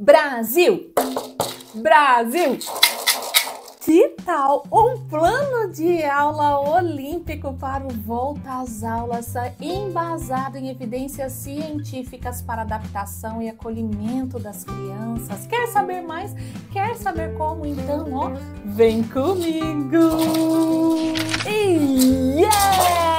Brasil! Brasil! Que tal um plano de aula olímpico para o volta às aulas embasado em evidências científicas para adaptação e acolhimento das crianças? Quer saber mais? Quer saber como? Então, ó, vem comigo! yeah! É!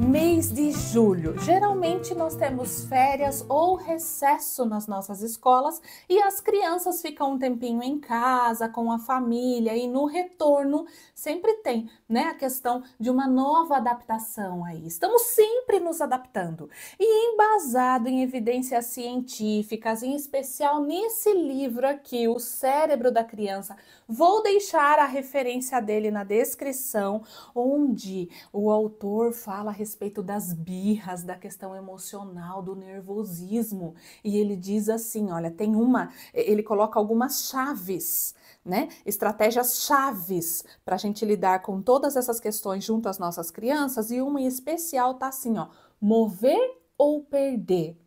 mês de julho. Geralmente nós temos férias ou recesso nas nossas escolas e as crianças ficam um tempinho em casa com a família e no retorno sempre tem, né, a questão de uma nova adaptação aí. Estamos sempre nos adaptando. E embasado em evidências científicas, em especial nesse livro aqui, O Cérebro da Criança, vou deixar a referência dele na descrição, onde o autor fala a respeito das birras, da questão emocional, do nervosismo. E ele diz assim: olha, tem uma, ele coloca algumas chaves, né? Estratégias chaves para a gente lidar com todas essas questões junto às nossas crianças. E uma em especial tá assim: ó, mover ou perder.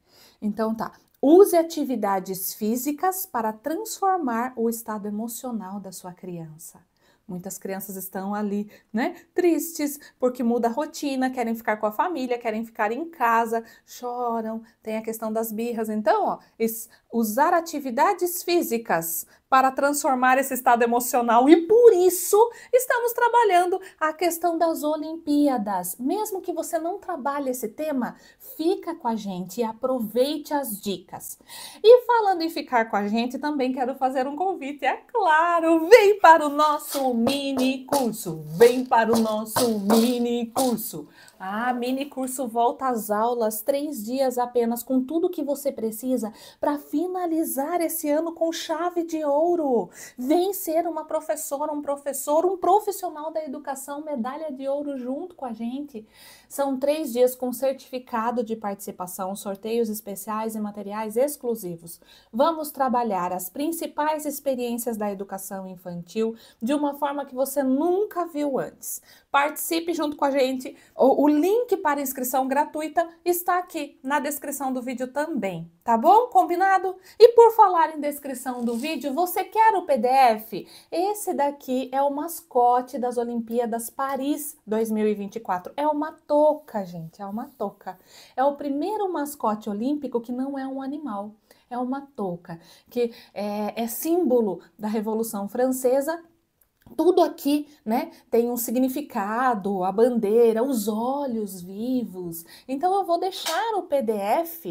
Então tá, Use atividades físicas para transformar o estado emocional da sua criança. Muitas crianças estão ali, né? Tristes, porque muda a rotina, querem ficar com a família, querem ficar em casa, choram, tem a questão das birras. Então, ó, usar atividades físicas para transformar esse estado emocional e por isso estamos trabalhando a questão das Olimpíadas. Mesmo que você não trabalhe esse tema, fica com a gente e aproveite as dicas. E falando em ficar com a gente, também quero fazer um convite, é claro, vem para o nosso mini curso. Vem para o nosso mini curso. Ah, mini curso Volta às Aulas, três dias apenas, com tudo que você precisa para finalizar esse ano com chave de ouro. Vem ser uma professora, um professor, um profissional da educação, medalha de ouro junto com a gente. São três dias com certificado de participação, sorteios especiais e materiais exclusivos. Vamos trabalhar as principais experiências da educação infantil de uma forma que você nunca viu antes. Participe junto com a gente. O, o link para inscrição gratuita está aqui na descrição do vídeo também, tá bom? Combinado? E por falar em descrição do vídeo, você quer o PDF? Esse daqui é o mascote das Olimpíadas Paris 2024. É uma touca, gente, é uma touca. É o primeiro mascote olímpico que não é um animal. É uma touca, que é, é símbolo da Revolução Francesa tudo aqui, né, tem um significado, a bandeira, os olhos vivos. Então eu vou deixar o PDF,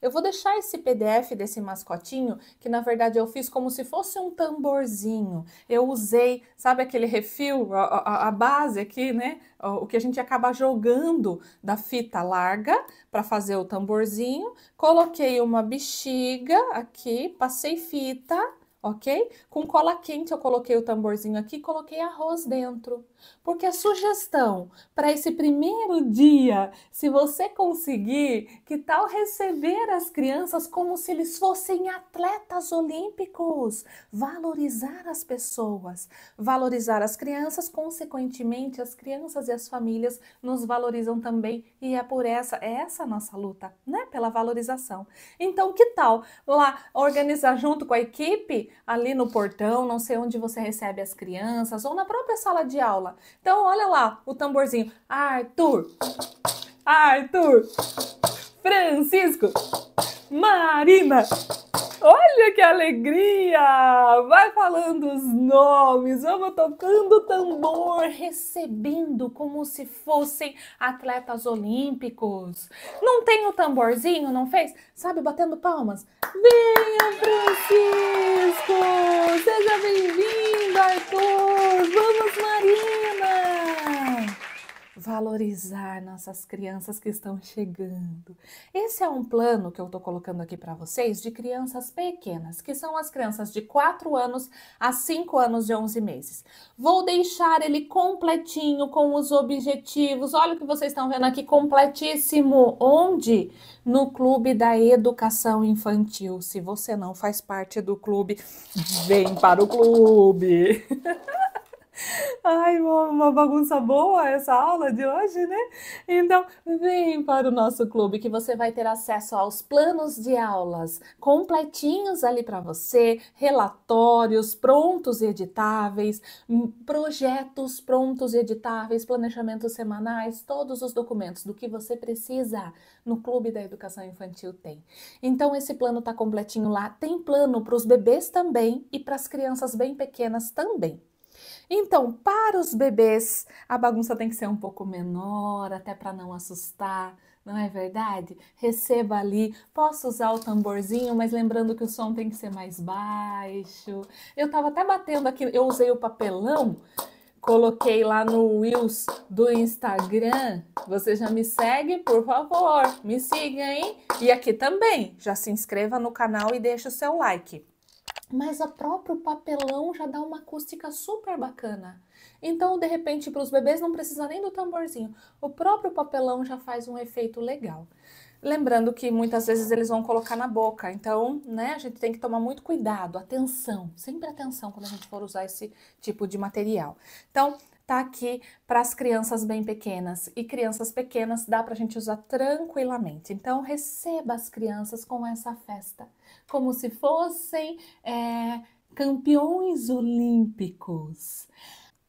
eu vou deixar esse PDF desse mascotinho, que na verdade eu fiz como se fosse um tamborzinho. Eu usei, sabe aquele refil, a, a, a base aqui, né, o que a gente acaba jogando da fita larga para fazer o tamborzinho. Coloquei uma bexiga aqui, passei fita ok? Com cola quente eu coloquei o tamborzinho aqui, coloquei arroz dentro. Porque a sugestão para esse primeiro dia, se você conseguir, que tal receber as crianças como se eles fossem atletas olímpicos? Valorizar as pessoas, valorizar as crianças, consequentemente, as crianças e as famílias nos valorizam também, e é por essa, é essa a nossa luta, né? Pela valorização. Então, que tal lá organizar junto com a equipe, ali no portão, não sei onde você recebe as crianças, ou na própria sala de aula? Então olha lá o tamborzinho. Arthur, Arthur, Francisco, Marina. Olha que alegria! Vai falando os nomes, vamos tocando tambor, recebendo como se fossem atletas olímpicos. Não tem o tamborzinho, não fez? Sabe, batendo palmas? Venha, Francisco! Seja bem-vindo, Arthur! Vamos, Marina! valorizar nossas crianças que estão chegando. Esse é um plano que eu estou colocando aqui para vocês de crianças pequenas, que são as crianças de 4 anos a 5 anos e 11 meses. Vou deixar ele completinho com os objetivos. Olha o que vocês estão vendo aqui, completíssimo. Onde? No Clube da Educação Infantil. Se você não faz parte do clube, vem para o clube. Ai, uma, bagunça boa essa aula de hoje, né? Então, vem para o nosso clube que você vai ter acesso aos planos de aulas completinhos ali para você, relatórios prontos e editáveis, hum, projetos prontos e editáveis, planejamentos semanais, todos os documentos do que você precisa no Clube da Educação Infantil tem. Então, esse plano está completinho lá. Tem plano para os bebês também e para as crianças bem pequenas também. Então, para os bebês, a bagunça tem que ser um pouco menor, até para não assustar, não é verdade? Receba ali, posso usar o tamborzinho, mas lembrando que o som tem que ser mais baixo. Eu estava até batendo aqui, eu usei o papelão, coloquei lá no Wills do Instagram. Você já me segue, por favor, me siga, hein? E aqui também, já se inscreva no canal e deixa o seu like mas o próprio papelão já dá uma acústica super bacana. Então, de repente, para os bebês não precisa nem do tamborzinho. O próprio papelão já faz um efeito legal. Lembrando que muitas vezes eles vão colocar na boca, então, né, a gente tem que tomar muito cuidado, atenção, sempre atenção quando a gente for usar esse tipo de material. Então, tá aqui para as crianças bem pequenas. E crianças pequenas dá para a gente usar tranquilamente. Então, receba as crianças com essa festa, como se fossem é, campeões olímpicos.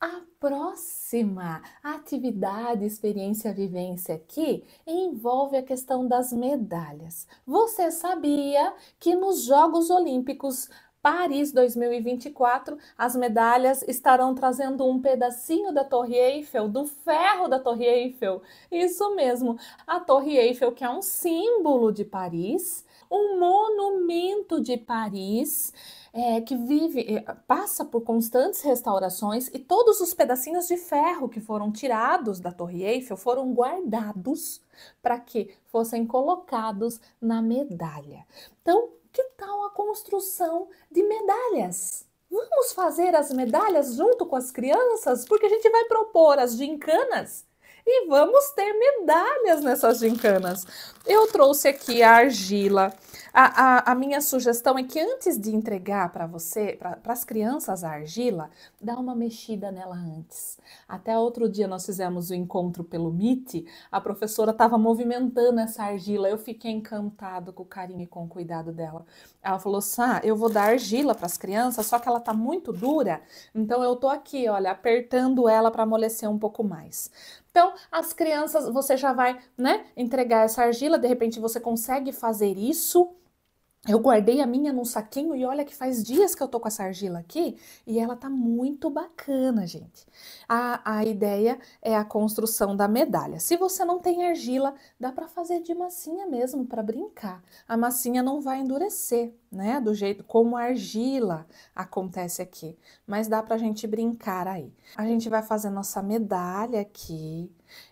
A próxima atividade, experiência, vivência aqui envolve a questão das medalhas. Você sabia que nos Jogos Olímpicos Paris 2024, as medalhas estarão trazendo um pedacinho da Torre Eiffel, do ferro da Torre Eiffel. Isso mesmo, a Torre Eiffel, que é um símbolo de Paris, um monumento de Paris. É, que vive, é, passa por constantes restaurações e todos os pedacinhos de ferro que foram tirados da Torre Eiffel foram guardados para que fossem colocados na medalha. Então, que tal a construção de medalhas? Vamos fazer as medalhas junto com as crianças, porque a gente vai propor as gincanas e vamos ter medalhas nessas gincanas. Eu trouxe aqui a argila, a, a, a, minha sugestão é que antes de entregar para você, para as crianças a argila, dá uma mexida nela antes. Até outro dia nós fizemos o um encontro pelo MIT, a professora estava movimentando essa argila, eu fiquei encantado com o carinho e com o cuidado dela. Ela falou assim, ah, eu vou dar argila para as crianças, só que ela está muito dura, então eu tô aqui, olha, apertando ela para amolecer um pouco mais. Então, as crianças, você já vai, né, entregar essa argila, de repente você consegue fazer isso eu guardei a minha num saquinho e olha que faz dias que eu tô com essa argila aqui e ela tá muito bacana, gente. A, a ideia é a construção da medalha. Se você não tem argila, dá para fazer de massinha mesmo, para brincar. A massinha não vai endurecer, né? Do jeito como a argila acontece aqui. Mas dá pra gente brincar aí. A gente vai fazer nossa medalha aqui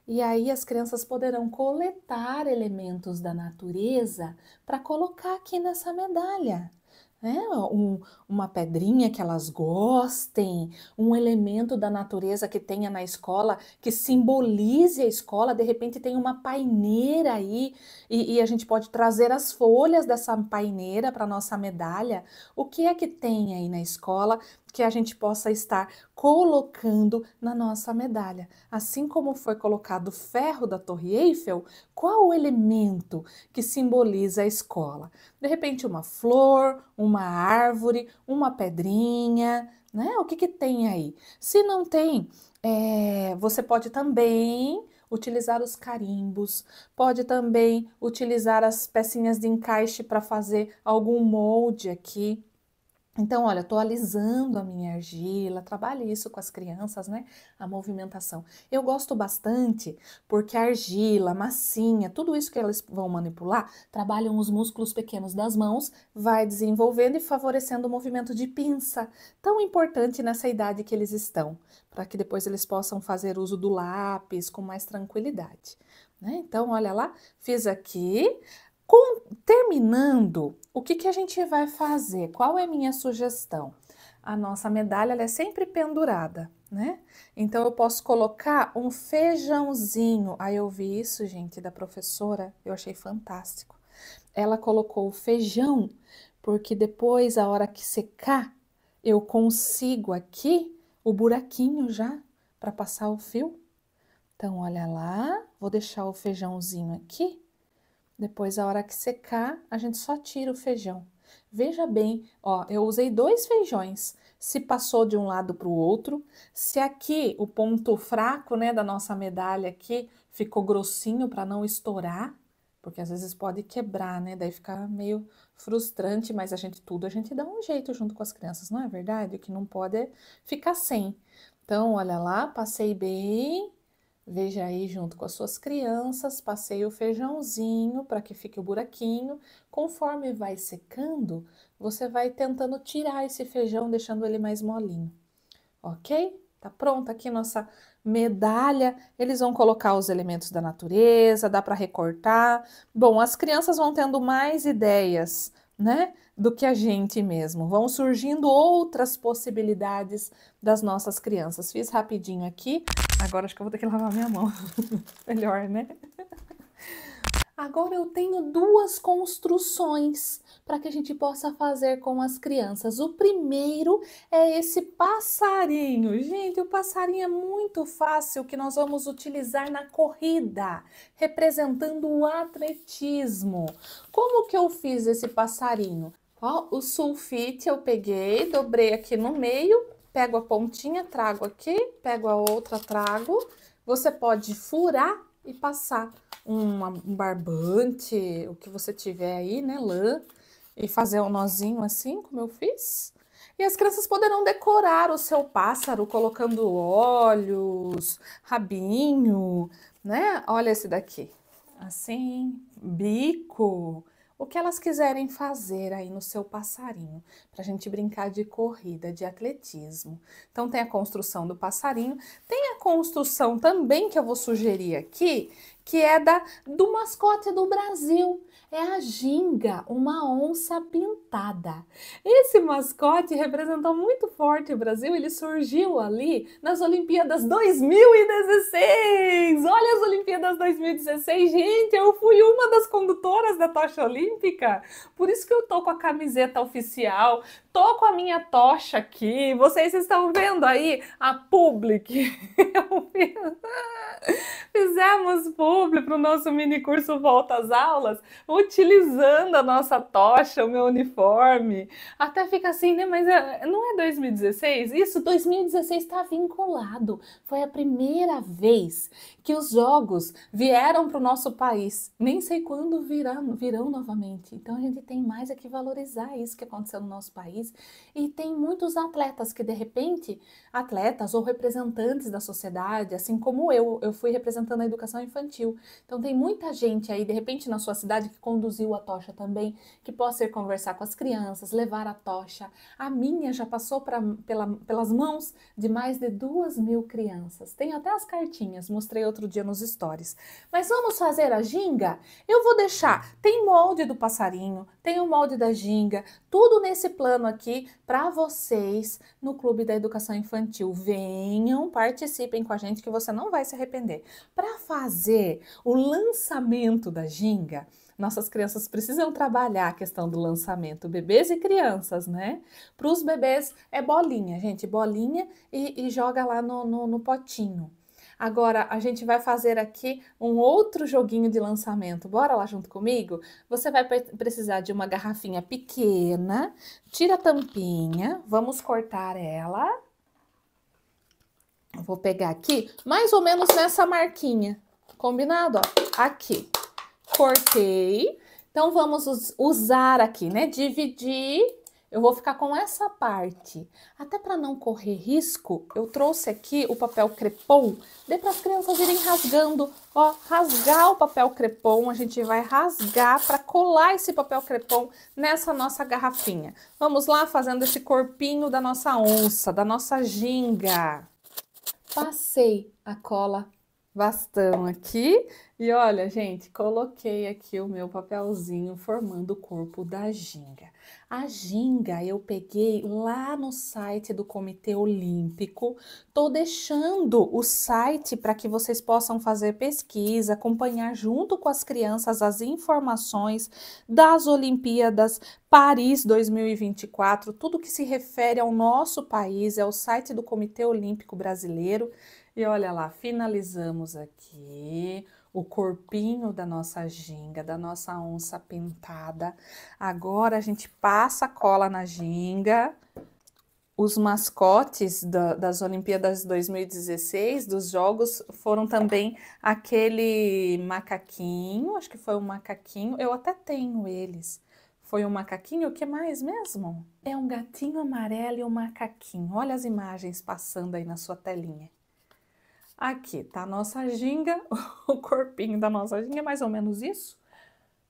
e aí as crianças poderão coletar elementos da natureza para colocar aqui nessa medalha. Né? Um, uma pedrinha que elas gostem, um elemento da natureza que tenha na escola, que simbolize a escola, de repente tem uma paineira aí, e, e a gente pode trazer as folhas dessa paineira para nossa medalha. O que é que tem aí na escola que a gente possa estar colocando na nossa medalha. Assim como foi colocado o ferro da Torre Eiffel, qual o elemento que simboliza a escola? De repente, uma flor, uma árvore, uma pedrinha, né? O que, que tem aí? Se não tem, é, você pode também utilizar os carimbos, pode também utilizar as pecinhas de encaixe para fazer algum molde aqui. Então, olha, estou alisando a minha argila, trabalhe isso com as crianças, né? A movimentação. Eu gosto bastante porque a argila, massinha, tudo isso que elas vão manipular, trabalham os músculos pequenos das mãos, vai desenvolvendo e favorecendo o movimento de pinça, tão importante nessa idade que eles estão, para que depois eles possam fazer uso do lápis com mais tranquilidade. Né? Então, olha lá, fiz aqui, com, terminando, o que, que a gente vai fazer? Qual é a minha sugestão? A nossa medalha é sempre pendurada, né? Então eu posso colocar um feijãozinho. Aí eu vi isso, gente, da professora, eu achei fantástico. Ela colocou o feijão porque depois, a hora que secar, eu consigo aqui o buraquinho já para passar o fio. Então, olha lá, vou deixar o feijãozinho aqui depois, a hora que secar, a gente só tira o feijão. Veja bem, ó, eu usei dois feijões. Se passou de um lado para o outro, se aqui o ponto fraco, né, da nossa medalha aqui ficou grossinho para não estourar, porque às vezes pode quebrar, né? Daí fica meio frustrante, mas a gente tudo a gente dá um jeito junto com as crianças, não é verdade? O que não pode é ficar sem. Então, olha lá, passei bem Veja aí junto com as suas crianças, passei o feijãozinho para que fique o buraquinho. Conforme vai secando, você vai tentando tirar esse feijão, deixando ele mais molinho. Ok? Tá pronta aqui nossa medalha. Eles vão colocar os elementos da natureza, dá para recortar. Bom, as crianças vão tendo mais ideias, né, do que a gente mesmo. Vão surgindo outras possibilidades das nossas crianças. Fiz rapidinho aqui Agora acho que eu vou ter que lavar minha mão. Melhor, né? Agora eu tenho duas construções para que a gente possa fazer com as crianças. O primeiro é esse passarinho. Gente, o passarinho é muito fácil que nós vamos utilizar na corrida, representando o atletismo. Como que eu fiz esse passarinho? Ó, o sulfite eu peguei, dobrei aqui no meio pego a pontinha, trago aqui, pego a outra, trago. Você pode furar e passar um barbante, o que você tiver aí, né, lã, e fazer um nozinho assim, como eu fiz. E as crianças poderão decorar o seu pássaro colocando olhos, rabinho, né? Olha esse daqui. Assim, bico o que elas quiserem fazer aí no seu passarinho, para a gente brincar de corrida, de atletismo. Então, tem a construção do passarinho, tem a construção também que eu vou sugerir aqui, que é da, do mascote do Brasil é a ginga, uma onça pintada. Esse mascote representou muito forte o Brasil, ele surgiu ali nas Olimpíadas 2016. Olha as Olimpíadas 2016, gente, eu fui uma das condutoras da tocha olímpica. Por isso que eu tô com a camiseta oficial, tô com a minha tocha aqui. Vocês estão vendo aí a public. Fizemos publi para o nosso mini curso Volta às Aulas. O utilizando a nossa tocha, o meu uniforme. Até fica assim, né? Mas é, não é 2016? Isso, 2016 está vinculado. Foi a primeira vez que os jogos vieram para o nosso país. Nem sei quando virão, virão novamente. Então a gente tem mais é que valorizar isso que aconteceu no nosso país. E tem muitos atletas que, de repente, atletas ou representantes da sociedade, assim como eu, eu fui representando a educação infantil. Então tem muita gente aí, de repente, na sua cidade que conduziu a tocha também, que possa ir conversar com as crianças, levar a tocha. A minha já passou pra, pela, pelas mãos de mais de duas mil crianças. Tem até as cartinhas, mostrei outro outro dia nos stories. Mas vamos fazer a ginga? Eu vou deixar, tem molde do passarinho, tem o molde da ginga, tudo nesse plano aqui para vocês no Clube da Educação Infantil. Venham, participem com a gente que você não vai se arrepender. Para fazer o lançamento da ginga, nossas crianças precisam trabalhar a questão do lançamento, bebês e crianças, né? Para os bebês é bolinha, gente, bolinha e, e joga lá no, no, no potinho. Agora a gente vai fazer aqui um outro joguinho de lançamento. Bora lá junto comigo? Você vai precisar de uma garrafinha pequena, tira a tampinha, vamos cortar ela. vou pegar aqui, mais ou menos nessa marquinha, combinado? Ó, aqui, cortei. Então, vamos usar aqui, né? Dividir eu vou ficar com essa parte. Até para não correr risco, eu trouxe aqui o papel crepom. Dê para as crianças irem rasgando. Ó, rasgar o papel crepom. A gente vai rasgar para colar esse papel crepom nessa nossa garrafinha. Vamos lá fazendo esse corpinho da nossa onça, da nossa ginga. Passei a cola bastão aqui. E olha, gente, coloquei aqui o meu papelzinho formando o corpo da ginga. A ginga eu peguei lá no site do Comitê Olímpico. Tô deixando o site para que vocês possam fazer pesquisa, acompanhar junto com as crianças as informações das Olimpíadas Paris 2024, tudo que se refere ao nosso país, é o site do Comitê Olímpico Brasileiro. E olha lá, finalizamos aqui o corpinho da nossa ginga, da nossa onça pintada. Agora a gente passa a cola na ginga. Os mascotes da, das Olimpíadas 2016, dos Jogos, foram também aquele macaquinho, acho que foi um macaquinho, eu até tenho eles. Foi um macaquinho, o que mais mesmo? É um gatinho amarelo e um macaquinho. Olha as imagens passando aí na sua telinha. Aqui tá a nossa ginga, o corpinho da nossa ginga, mais ou menos isso?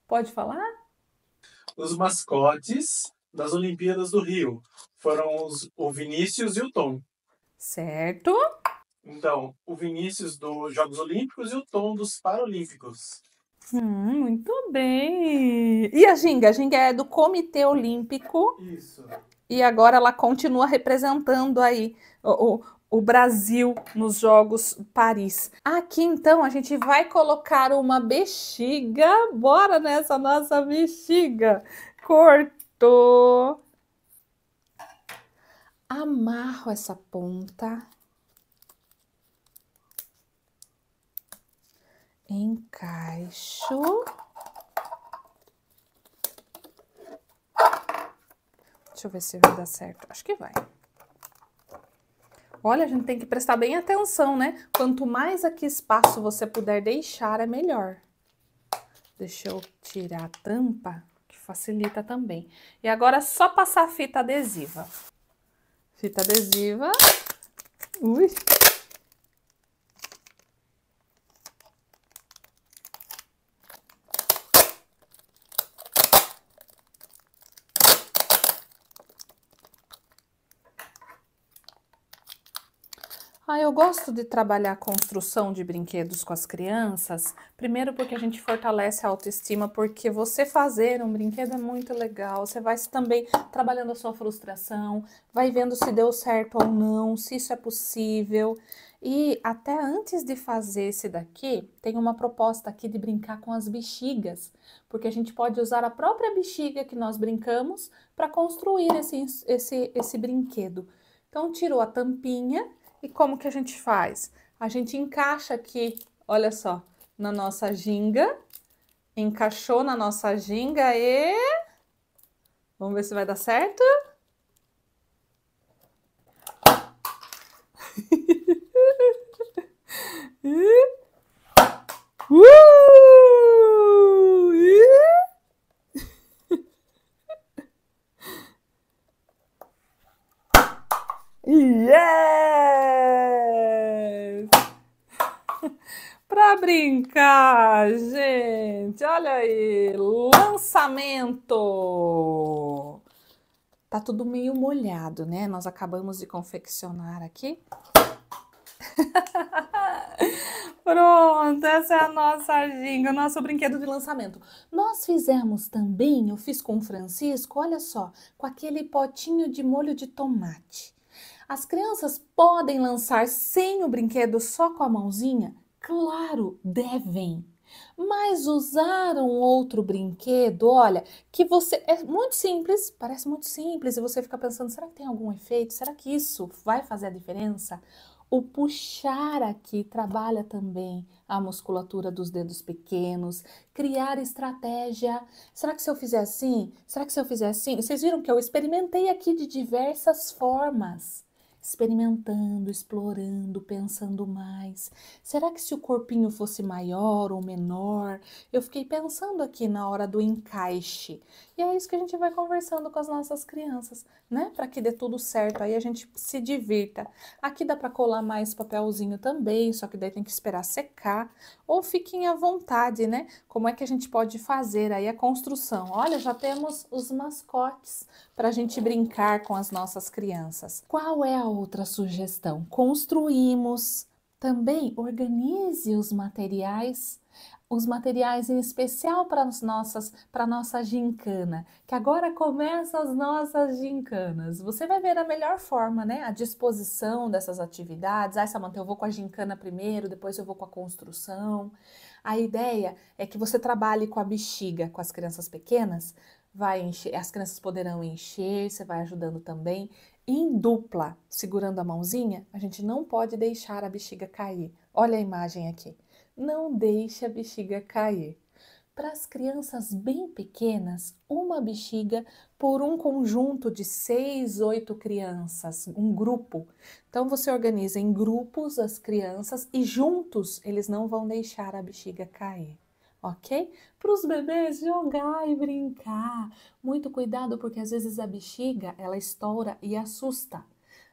Pode falar? Os mascotes das Olimpíadas do Rio foram os, o Vinícius e o Tom. Certo. Então, o Vinícius dos Jogos Olímpicos e o Tom dos Paralímpicos. Hum, muito bem. E a Ginga? A Ginga é do Comitê Olímpico. Isso. E agora ela continua representando aí o, o Brasil nos Jogos Paris. Aqui então a gente vai colocar uma bexiga. Bora nessa nossa bexiga. Cortou. Amarro essa ponta. Encaixo. Deixa eu ver se vai dar certo. Acho que vai. Olha, a gente tem que prestar bem atenção, né? Quanto mais aqui espaço você puder deixar, é melhor. Deixa eu tirar a tampa, que facilita também. E agora é só passar a fita adesiva. Fita adesiva. Ui, Ah, eu gosto de trabalhar a construção de brinquedos com as crianças, primeiro porque a gente fortalece a autoestima, porque você fazer um brinquedo é muito legal, você vai também trabalhando a sua frustração, vai vendo se deu certo ou não, se isso é possível. E até antes de fazer esse daqui, tem uma proposta aqui de brincar com as bexigas, porque a gente pode usar a própria bexiga que nós brincamos para construir esse, esse, esse brinquedo. Então, tirou a tampinha e como que a gente faz? A gente encaixa aqui, olha só, na nossa ginga. Encaixou na nossa ginga e... Vamos ver se vai dar certo. gente, olha aí, lançamento. Tá tudo meio molhado, né? Nós acabamos de confeccionar aqui. Pronto, essa é a nossa ginga, nosso brinquedo de lançamento. Nós fizemos também, eu fiz com o Francisco, olha só, com aquele potinho de molho de tomate. As crianças podem lançar sem o brinquedo, só com a mãozinha? Claro, devem mas usar um outro brinquedo, olha, que você é muito simples, parece muito simples e você fica pensando, será que tem algum efeito? Será que isso vai fazer a diferença? O puxar aqui trabalha também a musculatura dos dedos pequenos, criar estratégia. Será que se eu fizer assim? Será que se eu fizer assim? Vocês viram que eu experimentei aqui de diversas formas experimentando, explorando, pensando mais. Será que se o corpinho fosse maior ou menor? Eu fiquei pensando aqui na hora do encaixe. E é isso que a gente vai conversando com as nossas crianças, né? Para que dê tudo certo, aí a gente se divirta. Aqui dá para colar mais papelzinho também, só que daí tem que esperar secar. Ou fiquem à vontade, né? Como é que a gente pode fazer aí a construção? Olha, já temos os mascotes para a gente brincar com as nossas crianças. Qual é a outra sugestão? Construímos também organize os materiais, os materiais em especial para as nossas, para nossa gincana, que agora começa as nossas gincanas. Você vai ver a melhor forma, né? A disposição dessas atividades. Ah, Samanta, eu vou com a gincana primeiro, depois eu vou com a construção. A ideia é que você trabalhe com a bexiga com as crianças pequenas vai encher, as crianças poderão encher, você vai ajudando também. Em dupla, segurando a mãozinha, a gente não pode deixar a bexiga cair. Olha a imagem aqui. Não deixe a bexiga cair. Para as crianças bem pequenas, uma bexiga por um conjunto de seis, oito crianças, um grupo. Então você organiza em grupos as crianças e juntos eles não vão deixar a bexiga cair ok? Para os bebês jogar e brincar. Muito cuidado porque às vezes a bexiga ela estoura e assusta.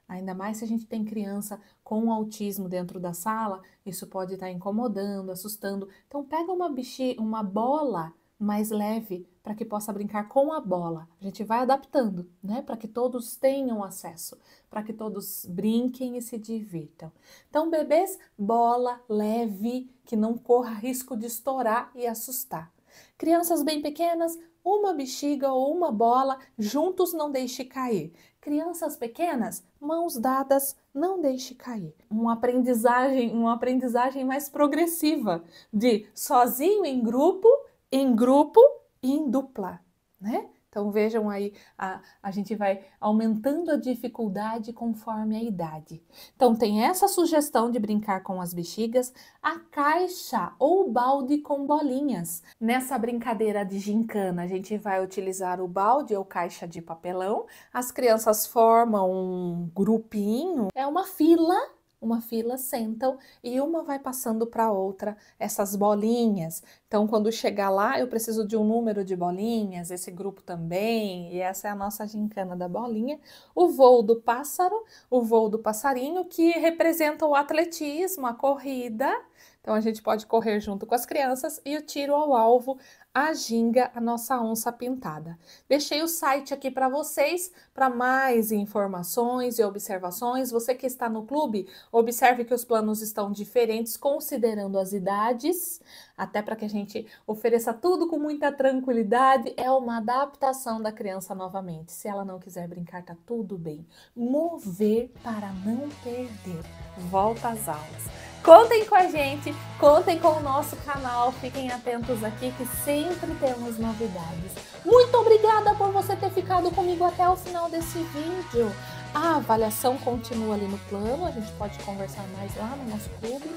Ainda mais se a gente tem criança com autismo dentro da sala, isso pode estar incomodando, assustando. Então pega uma bexiga, uma bola mais leve para que possa brincar com a bola. A gente vai adaptando, né? Para que todos tenham acesso, para que todos brinquem e se divirtam. Então, bebês, bola leve, que não corra risco de estourar e assustar. Crianças bem pequenas, uma bexiga ou uma bola, juntos não deixe cair. Crianças pequenas, mãos dadas, não deixe cair. Uma aprendizagem, uma aprendizagem mais progressiva de sozinho em grupo em grupo e em dupla, né? Então vejam aí, a, a gente vai aumentando a dificuldade conforme a idade. Então tem essa sugestão de brincar com as bexigas, a caixa ou balde com bolinhas. Nessa brincadeira de gincana, a gente vai utilizar o balde ou caixa de papelão. As crianças formam um grupinho, é uma fila uma fila, sentam e uma vai passando para outra essas bolinhas. Então, quando chegar lá, eu preciso de um número de bolinhas, esse grupo também, e essa é a nossa gincana da bolinha. O voo do pássaro, o voo do passarinho, que representa o atletismo, a corrida. Então, a gente pode correr junto com as crianças e o tiro ao alvo, a Ginga, a nossa onça pintada. Deixei o site aqui para vocês, para mais informações e observações. Você que está no clube, observe que os planos estão diferentes, considerando as idades, até para que a gente ofereça tudo com muita tranquilidade. É uma adaptação da criança novamente. Se ela não quiser brincar, tá tudo bem. Mover para não perder. Volta às aulas. Contem com a gente, contem com o nosso canal, fiquem atentos aqui que sempre sempre temos novidades. Muito obrigada por você ter ficado comigo até o final desse vídeo. A avaliação continua ali no plano, a gente pode conversar mais lá no nosso clube.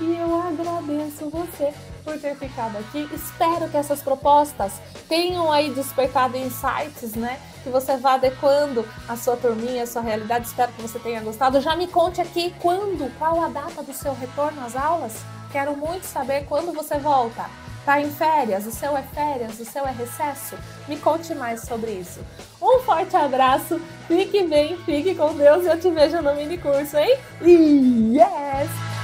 E eu agradeço você por ter ficado aqui. Espero que essas propostas tenham aí despertado insights, né? Que você vá adequando a sua turminha, a sua realidade. Espero que você tenha gostado. Já me conte aqui quando, qual a data do seu retorno às aulas. Quero muito saber quando você volta. Tá em férias? O seu é férias? O seu é recesso? Me conte mais sobre isso. Um forte abraço, fique bem, fique com Deus e eu te vejo no mini curso, hein? yes!